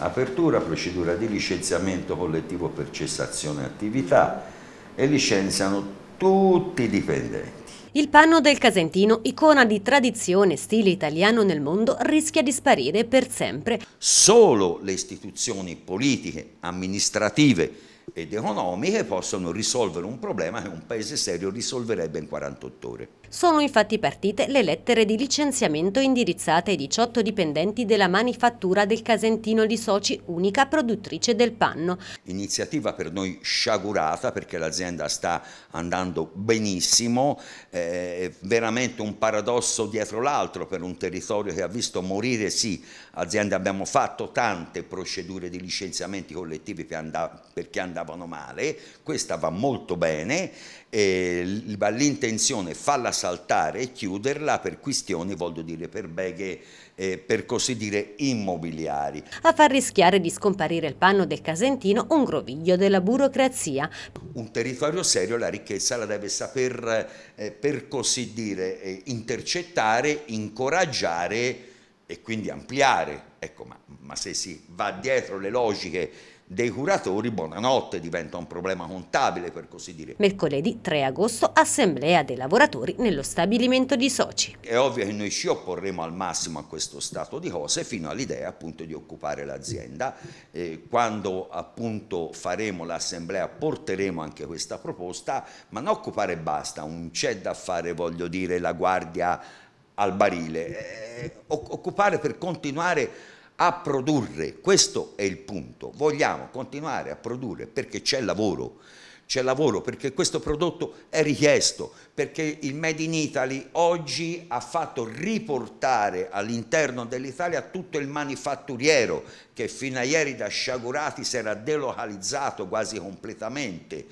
apertura, procedura di licenziamento collettivo per cessazione attività e licenziano tutti i dipendenti. Il panno del Casentino, icona di tradizione e stile italiano nel mondo, rischia di sparire per sempre. Solo le istituzioni politiche, amministrative ed economiche possono risolvere un problema che un paese serio risolverebbe in 48 ore. Sono infatti partite le lettere di licenziamento indirizzate ai 18 dipendenti della manifattura del Casentino di Soci, unica produttrice del panno. Iniziativa per noi sciagurata perché l'azienda sta andando benissimo, eh, è veramente un paradosso dietro l'altro per un territorio che ha visto morire, sì, aziende abbiamo fatto tante procedure di licenziamenti collettivi perché hanno andavano male, questa va molto bene, l'intenzione è farla saltare e chiuderla per questioni, voglio dire, per beghe, eh, per così dire, immobiliari. A far rischiare di scomparire il panno del Casentino un groviglio della burocrazia. Un territorio serio la ricchezza la deve saper, eh, per così dire, eh, intercettare, incoraggiare e quindi ampliare. Ecco, ma, ma se si va dietro le logiche dei curatori, buonanotte, diventa un problema contabile per così dire. Mercoledì 3 agosto, assemblea dei lavoratori nello stabilimento di soci. È ovvio che noi ci opporremo al massimo a questo stato di cose fino all'idea appunto di occupare l'azienda. Eh, quando appunto faremo l'assemblea porteremo anche questa proposta, ma non occupare basta, non c'è da fare voglio dire la guardia al barile, eh, occupare per continuare a a produrre, questo è il punto, vogliamo continuare a produrre perché c'è lavoro, c'è lavoro perché questo prodotto è richiesto, perché il Made in Italy oggi ha fatto riportare all'interno dell'Italia tutto il manifatturiero che fino a ieri da sciagurati si era delocalizzato quasi completamente